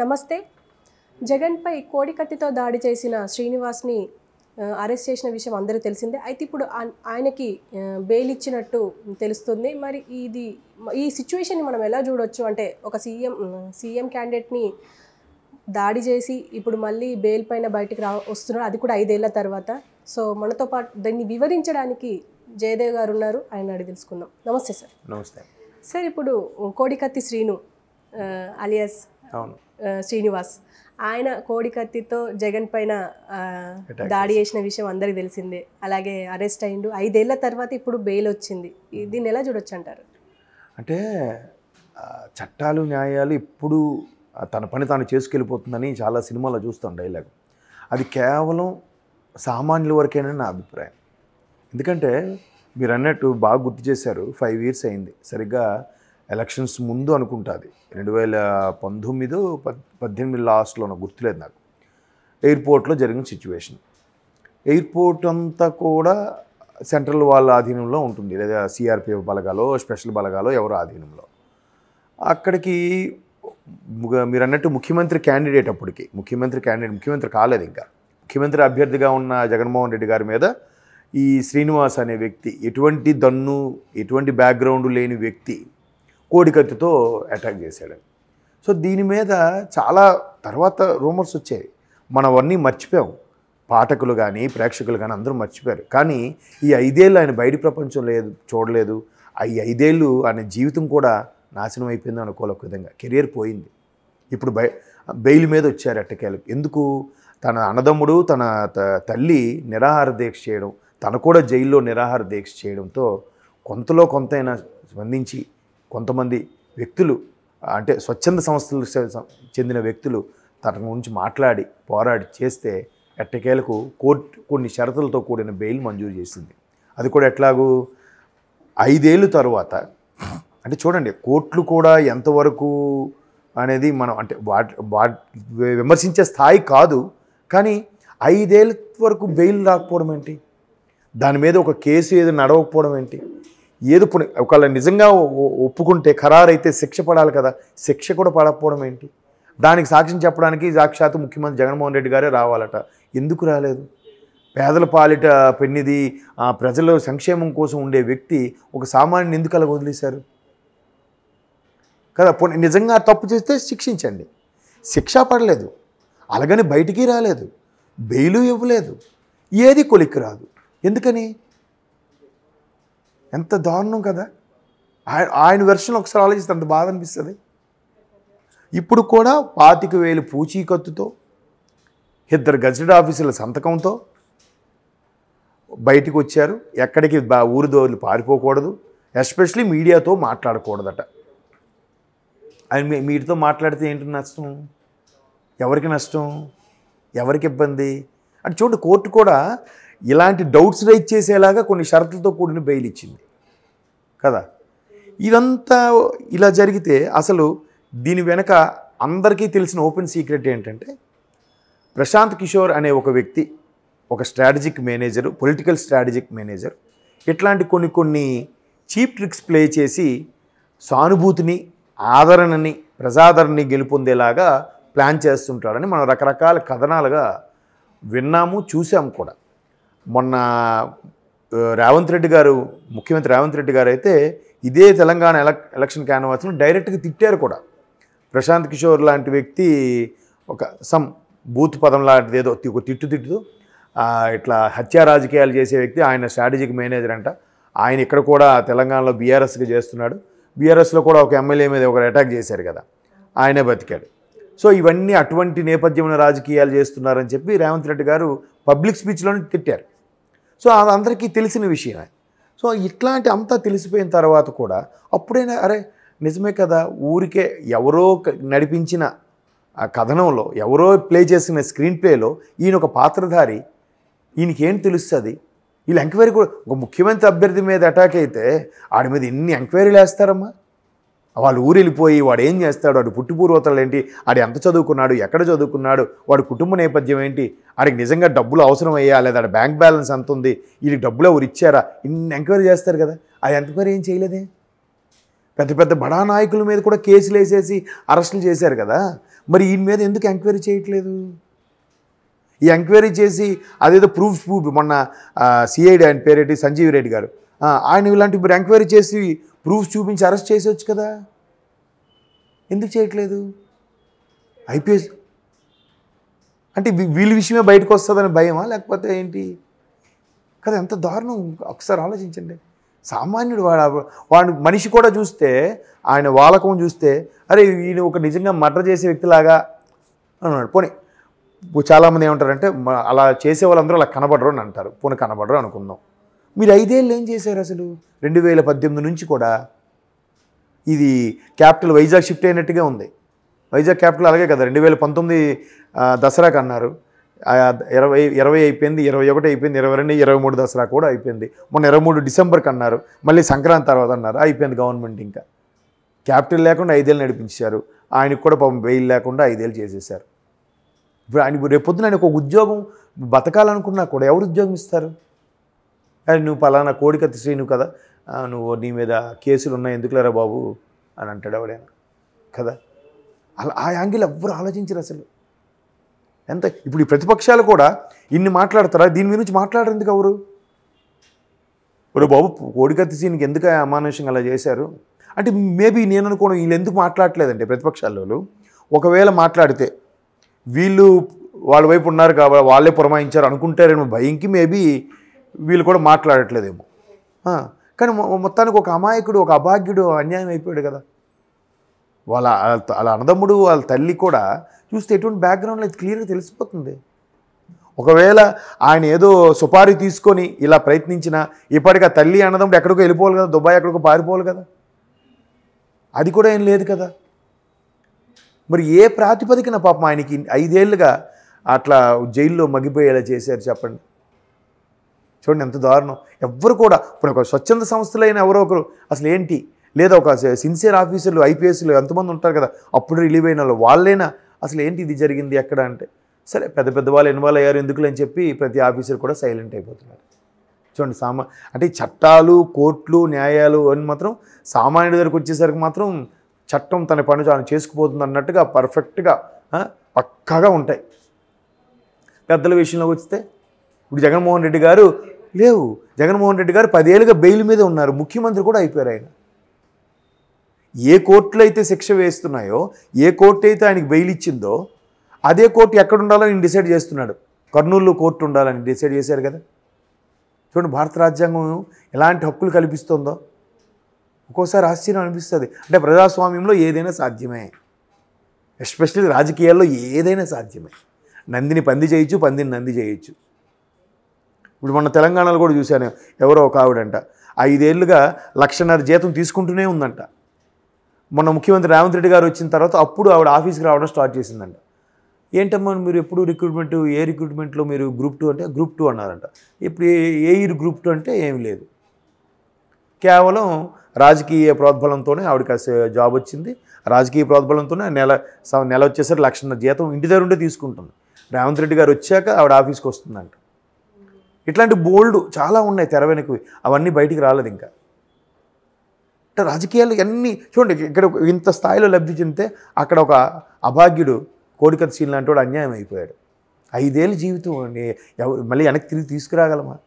నమస్తే జగన్పై కోడికత్తితో దాడి చేసిన శ్రీనివాస్ని అరెస్ట్ చేసిన విషయం అందరూ తెలిసిందే అయితే ఇప్పుడు ఆయనకి బెయిల్ ఇచ్చినట్టు తెలుస్తుంది మరి ఇది ఈ సిచ్యువేషన్ని మనం ఎలా చూడొచ్చు అంటే ఒక సీఎం సీఎం క్యాండిడేట్ని దాడి చేసి ఇప్పుడు మళ్ళీ బెయిల్ పైన బయటికి రా వస్తున్నారు అది కూడా ఐదేళ్ల తర్వాత సో మనతో పాటు దాన్ని వివరించడానికి జయదేవ్ గారు ఉన్నారు ఆయన అడిగి తెలుసుకుందాం నమస్తే సార్ నమస్తే సార్ ఇప్పుడు కోడికత్తి శ్రీను అలియాస్ శ్రీనివాస్ ఆయన కోడి కత్తితో జగన్ పైన దాడి చేసిన విషయం అందరికి తెలిసిందే అలాగే అరెస్ట్ అయిండు ఐదేళ్ల తర్వాత ఇప్పుడు బెయిల్ వచ్చింది hmm. దీన్ని ఎలా చూడొచ్చు అంటారు అంటే చట్టాలు న్యాయాలు ఇప్పుడు తన పని తాను చేసుకెళ్ళిపోతుందని చాలా సినిమాలో చూస్తాం డైలాగ్ అది కేవలం సామాన్యుల వరకేనని నా అభిప్రాయం ఎందుకంటే మీరు అన్నట్టు బాగా గుర్తు చేశారు ఫైవ్ ఇయర్స్ అయింది సరిగ్గా ఎలక్షన్స్ ముందు అది రెండు వేల పంతొమ్మిది పద్దెనిమిది లాస్ట్లో నాకు గుర్తులేదు నాకు ఎయిర్పోర్ట్లో జరిగిన సిచ్యువేషన్ ఎయిర్పోర్ట్ అంతా కూడా సెంట్రల్ వాళ్ళ ఆధీనంలో ఉంటుంది లేదా సిఆర్పిఎఫ్ బలగాలో స్పెషల్ బలగాలో ఎవరు ఆధీనంలో అక్కడికి మీరు అన్నట్టు ముఖ్యమంత్రి క్యాండిడేట్ అప్పటికి ముఖ్యమంత్రి క్యాండిడేట్ ముఖ్యమంత్రి కాలేదు ఇంకా ముఖ్యమంత్రి అభ్యర్థిగా ఉన్న జగన్మోహన్ రెడ్డి గారి మీద ఈ శ్రీనివాస్ అనే వ్యక్తి ఎటువంటి దన్ను ఎటువంటి బ్యాక్గ్రౌండ్ లేని వ్యక్తి కత్తితో అటాక్ చేశాడని సో దీని మీద చాలా తర్వాత రూమర్స్ వచ్చాయి మనం అవన్నీ మర్చిపోయాం పాఠకులు కానీ ప్రేక్షకులు కానీ అందరూ మర్చిపోయారు కానీ ఈ ఐదేళ్ళు ఆయన బయట ప్రపంచం లేదు చూడలేదు ఈ ఐదేళ్ళు ఆయన జీవితం కూడా నాశనం అయిపోయింది అనుకోలే ఒక విధంగా కెరియర్ పోయింది ఇప్పుడు బై బెయిల్ మీద వచ్చారు అట్టకేలు ఎందుకు తన అన్నదమ్ముడు తన తల్లి నిరాహార దీక్ష చేయడం తను కూడా జైల్లో నిరాహార దీక్ష చేయడంతో కొంతలో కొంతైనా స్పందించి కొంతమంది వ్యక్తులు అంటే స్వచ్ఛంద సంస్థలకు చెందిన వ్యక్తులు తన గురించి మాట్లాడి పోరాడి చేస్తే ఎట్టకేలకు కోర్టు కొన్ని షరతులతో కూడిన బెయిల్ మంజూరు చేసింది అది కూడా ఎట్లాగూ ఐదేళ్ళు తర్వాత అంటే చూడండి కోర్టులు కూడా ఎంతవరకు అనేది మనం అంటే వాటి వాటి విమర్శించే స్థాయి కాదు కానీ ఐదేళ్ళ వరకు బెయిల్ రాకపోవడం ఏంటి దాని మీద ఒక కేసు ఏది నడవకపోవడం ఏంటి ఏదుపుని ఒకవేళ నిజంగా ఒప్పుకుంటే ఖరారైతే శిక్ష పడాలి కదా శిక్ష కూడా పడకపోవడం ఏంటి దానికి సాక్ష్యం చెప్పడానికి సాక్షాత్ ముఖ్యమంత్రి జగన్మోహన్ రెడ్డి గారే రావాలట ఎందుకు రాలేదు పేదల పాలిట పెన్నిది ప్రజల సంక్షేమం కోసం ఉండే వ్యక్తి ఒక సామాన్యుని ఎందుకు అలా వదిలేశారు కదా పోనీ నిజంగా తప్పు చేస్తే శిక్షించండి శిక్ష పడలేదు అలాగని బయటికి రాలేదు బెయిలు ఇవ్వలేదు ఏది కొలిక్కి రాదు ఎందుకని ఎంత దారుణం కదా ఆయన ఆయన వెర్షన్ ఒకసారి ఆలోచిస్తే అంత బాధ అనిపిస్తుంది ఇప్పుడు కూడా పాతిక వేలు పూచీకత్తుతో ఇద్దరు గజెట్ ఆఫీసుల సంతకంతో బయటికి వచ్చారు ఎక్కడికి ఊరి దోరులు పారిపోకూడదు ఎస్పెషలీ మీడియాతో మాట్లాడకూడదట ఆయన మీటితో మాట్లాడితే ఏంటి నష్టం ఎవరికి నష్టం ఎవరికి ఇబ్బంది అంటే చూడండి కోర్టు కూడా ఇలాంటి డౌట్స్ రైట్ చేసేలాగా కొన్ని షరతులతో కూడిన బెయిల్ ఇచ్చింది కదా ఇదంతా ఇలా జరిగితే అసలు దీని వెనక అందరికీ తెలిసిన ఓపెన్ సీక్రెట్ ఏంటంటే ప్రశాంత్ కిషోర్ అనే ఒక వ్యక్తి ఒక strategic manager political strategic manager ఇట్లాంటి కొన్ని కొన్ని చీప్ ట్రిక్స్ ప్లే చేసి సానుభూతిని ఆదరణని ప్రజాదరణని గెలుపొందేలాగా ప్లాన్ చేస్తుంటాడని మనం రకరకాల కథనాలుగా విన్నాము చూసాము కూడా మొన్న రేవంత్ రెడ్డి గారు ముఖ్యమంత్రి రేవంత్ రెడ్డి గారు అయితే ఇదే తెలంగాణ ఎలక్ ఎలక్షన్ క్యాన్వాస్ను డైరెక్ట్గా తిట్టారు కూడా ప్రశాంత్ కిషోర్ లాంటి వ్యక్తి ఒక సమ్ బూత్ పదం లాంటిది ఏదో ఒక తిట్టు తిట్టు ఇట్లా హత్యా రాజకీయాలు చేసే వ్యక్తి ఆయన స్ట్రాటజిక్ మేనేజర్ అంట ఆయన ఇక్కడ కూడా తెలంగాణలో బీఆర్ఎస్గా చేస్తున్నాడు బీఆర్ఎస్లో కూడా ఒక ఎమ్మెల్యే మీద ఒకరు అటాక్ చేశారు కదా ఆయనే బతికాడు సో ఇవన్నీ అటువంటి నేపథ్యమైన రాజకీయాలు చేస్తున్నారని చెప్పి రేవంత్ రెడ్డి గారు పబ్లిక్ స్పీచ్లోనే తిట్టారు సో అది అందరికీ తెలిసిన విషయమే సో ఇట్లాంటి అంతా తెలిసిపోయిన తర్వాత కూడా అప్పుడైనా అరే నిజమే కదా ఊరికే ఎవరో నడిపించిన ఆ కథనంలో ఎవరో ప్లే చేసిన స్క్రీన్ ప్లేలో ఈయన ఒక పాత్రధారి ఈయనకేం తెలుస్తుంది వీళ్ళు ఎంక్వైరీ కూడా ఒక ముఖ్యమంత్రి అభ్యర్థి మీద అటాక్ అయితే ఆడి మీద ఎన్ని ఎంక్వైరీలు వేస్తారమ్మా వాళ్ళు ఊరెళ్ళిపోయి వాడు ఏం చేస్తాడు వాడు పుట్టుపూర్వతలు ఏంటి వాడు ఎంత చదువుకున్నాడు ఎక్కడ చదువుకున్నాడు వాడి కుటుంబ నేపథ్యం ఏంటి వాడికి నిజంగా డబ్బులు అవసరం అయ్యా లేదా బ్యాంక్ బ్యాలెన్స్ ఎంత ఉంది వీళ్ళకి డబ్బులు ఎవరు ఇచ్చారా ఇన్ని ఎంక్వైరీ చేస్తారు కదా అది ఎంక్వైరీ ఏం చేయలేదే పెద్ద పెద్ద బడా నాయకుల మీద కూడా కేసులు వేసేసి అరెస్టులు చేశారు కదా మరి ఈయన మీద ఎందుకు ఎంక్వైరీ చేయట్లేదు ఈ ఎంక్వైరీ చేసి అదేదో ప్రూఫ్స్ మొన్న సిఐడి ఆయన పేరేటి సంజీవ్ రెడ్డి గారు ఆయన ఇలాంటి ఇప్పుడు ఎంక్వైరీ చేసి ప్రూఫ్ చూపించి అరెస్ట్ చేసేవచ్చు కదా ఎందుకు చేయట్లేదు ఐపీఎస్ అంటే వీళ్ళ విషయమే బయటకు వస్తుందని భయమా లేకపోతే ఏంటి కదా ఎంత దారుణం ఒకసారి ఆలోచించండి సామాన్యుడు వాడు వాడిని మనిషి కూడా చూస్తే ఆయన వాలకం చూస్తే అరే ఈయన ఒక నిజంగా మర్డర్ చేసే వ్యక్తిలాగా అన్నాడు పోనీ చాలామంది ఏమంటారంటే అలా చేసే వాళ్ళందరూ అలా కనబడరు అని అంటారు పోనీ కనబడరు అనుకుందాం మీరు ఐదేళ్ళు ఏం చేశారు అసలు రెండు వేల పద్దెనిమిది నుంచి కూడా ఇది క్యాపిటల్ వైజాగ్ షిఫ్ట్ అయినట్టుగా ఉంది వైజాగ్ క్యాపిటల్ అలాగే కదా రెండు వేల పంతొమ్మిది దసరాకు అన్నారు ఇరవై ఇరవై అయిపోయింది ఇరవై ఒకటి అయిపోయింది ఇరవై రెండు ఇరవై మూడు దసరా కూడా అయిపోయింది మొన్న ఇరవై మూడు డిసెంబర్కి అన్నారు మళ్ళీ సంక్రాంతి తర్వాత అన్నారు అయిపోయింది గవర్నమెంట్ ఇంకా క్యాపిటల్ లేకుండా ఐదేళ్ళు నడిపించారు ఆయనకు కూడా పాపం బెయిల్ లేకుండా ఐదేళ్ళు చేసేసారు ఇప్పుడు ఆయన రేపొద్దున ఆయన ఒక ఉద్యోగం బతకాలనుకున్నా కూడా ఎవరు ఉద్యోగం ఇస్తారు అది నువ్వు పలానా కోడికత్తి శ్రీను కదా నువ్వు నీ మీద కేసులు ఉన్నాయి ఎందుకులేరా బాబు అని అంటాడు ఎవడైనా కదా అలా ఆ యాంగిల్ ఎవ్వరు ఆలోచించరు అసలు ఎంత ఇప్పుడు ఈ ప్రతిపక్షాలు కూడా ఇన్ని మాట్లాడతారా దీని మీద మాట్లాడరు ఎందుకు ఎవరు ఇప్పుడు బాబు కోడికత్తి సీన్కి ఎందుకు అమానుషంగా అలా చేశారు అంటే మేబీ నేను అనుకోను వీళ్ళు ఎందుకు మాట్లాడలేదంటే ప్రతిపక్షాల్లో ఒకవేళ మాట్లాడితే వీళ్ళు వాళ్ళ వైపు ఉన్నారు కాబట్టి వాళ్ళే పురమాయించారు అనుకుంటారేమో భయంకి మేబీ వీళ్ళు కూడా మాట్లాడట్లేదేమో కానీ మొత్తానికి ఒక అమాయకుడు ఒక అభాగ్యుడు అన్యాయం అయిపోయాడు కదా వాళ్ళ వాళ్ళ అన్నదమ్ముడు వాళ్ళ తల్లి కూడా చూస్తే ఎటువంటి బ్యాక్గ్రౌండ్లో అయితే క్లియర్గా తెలిసిపోతుంది ఒకవేళ ఆయన ఏదో సుపారీ తీసుకొని ఇలా ప్రయత్నించినా ఇప్పటికీ ఆ తల్లి అన్నదమ్ముడు ఎక్కడికో వెళ్ళిపోవాలి కదా దుబాయ్ ఎక్కడికో పారిపోవాలి కదా అది కూడా ఏం లేదు కదా మరి ఏ ప్రాతిపదికన పాపం ఆయనకి ఐదేళ్ళుగా అట్లా జైల్లో మగ్గిపోయేలా చేశారు చెప్పండి చూడండి ఎంత దారుణం ఎవ్వరు కూడా ఇప్పుడు ఒక స్వచ్ఛంద సంస్థలు అయినా ఎవరో ఒకరు అసలు ఏంటి లేదా ఒక సిన్సియర్ ఆఫీసర్లు ఐపీఎస్లు ఎంతమంది ఉంటారు కదా అప్పుడు రిలీవ్ అయిన వాళ్ళు వాళ్ళైనా అసలు ఏంటి ఇది జరిగింది ఎక్కడ అంటే సరే పెద్ద పెద్ద వాళ్ళు ఇన్వాల్వ్ అయ్యారు ఎందుకులు అని చెప్పి ప్రతి ఆఫీసర్ కూడా సైలెంట్ అయిపోతున్నారు చూడండి సామా అంటే చట్టాలు కోర్టులు న్యాయాలు అని మాత్రం సామాన్యుడి దగ్గరకు వచ్చేసరికి మాత్రం చట్టం తన పని తాను చేసుకుపోతుంది అన్నట్టుగా పర్ఫెక్ట్గా పక్కాగా ఉంటాయి పెద్దల విషయంలోకి వస్తే ఇప్పుడు జగన్మోహన్ రెడ్డి గారు లేవు జగన్మోహన్ రెడ్డి గారు పదేళ్ళుగా బెయిల్ మీద ఉన్నారు ముఖ్యమంత్రి కూడా అయిపోయారు ఆయన ఏ కోర్టులు అయితే శిక్ష వేస్తున్నాయో ఏ కోర్టు అయితే ఆయనకి బెయిల్ ఇచ్చిందో అదే కోర్టు ఎక్కడ ఉండాలని డిసైడ్ చేస్తున్నాడు కర్నూలులో కోర్టు ఉండాలని డిసైడ్ చేశారు కదా చూడండి భారత రాజ్యాంగం ఎలాంటి హక్కులు కల్పిస్తుందో ఒక్కోసారి ఆశ్చర్యం అనిపిస్తుంది అంటే ప్రజాస్వామ్యంలో ఏదైనా సాధ్యమే ఎస్పెషల్లీ రాజకీయాల్లో ఏదైనా సాధ్యమే నందిని పంది చేయొచ్చు పందిని నంది చేయొచ్చు ఇప్పుడు మొన్న తెలంగాణలో కూడా చూశాను ఎవరో ఒక ఆవిడంట ఐదేళ్లుగా లక్షన్నర జీతం తీసుకుంటూనే ఉందంట మొన్న ముఖ్యమంత్రి రేవంత్ రెడ్డి గారు వచ్చిన తర్వాత అప్పుడు ఆవిడ ఆఫీస్కి రావడం స్టార్ట్ చేసిందంట ఏంటమ్మా మీరు ఎప్పుడు రిక్రూట్మెంట్ ఏ రిక్రూట్మెంట్లో మీరు గ్రూప్ టూ అంటే గ్రూప్ టూ అన్నారంట ఇప్పుడు ఏ ఇయర్ గ్రూప్ టూ అంటే ఏమి లేదు కేవలం రాజకీయ ప్రోద్బలంతోనే ఆవిడకి జాబ్ వచ్చింది రాజకీయ ప్రోద్బలంతోనే నెల నెల వచ్చేసరికి లక్షన్నర జీతం ఇంటి దగ్గర ఉండే తీసుకుంటుంది రేవంత్ రెడ్డి గారు వచ్చాక ఆవిడ ఆఫీస్కి వస్తుందంట ఇట్లాంటి బోల్డ్ చాలా ఉన్నాయి తెర వెనుకవి అవన్నీ బయటికి రాలేదు ఇంకా అంటే రాజకీయాలు ఇవన్నీ చూడండి ఇక్కడ ఇంత స్థాయిలో లబ్ధి చెందితే అక్కడ ఒక అభాగ్యుడు కోడికత్ సీన్ లాంటి వాడు అన్యాయం అయిపోయాడు ఐదేళ్ళు జీవితం ఎవరు మళ్ళీ వెనక్కి తిరిగి తీసుకురాగలమా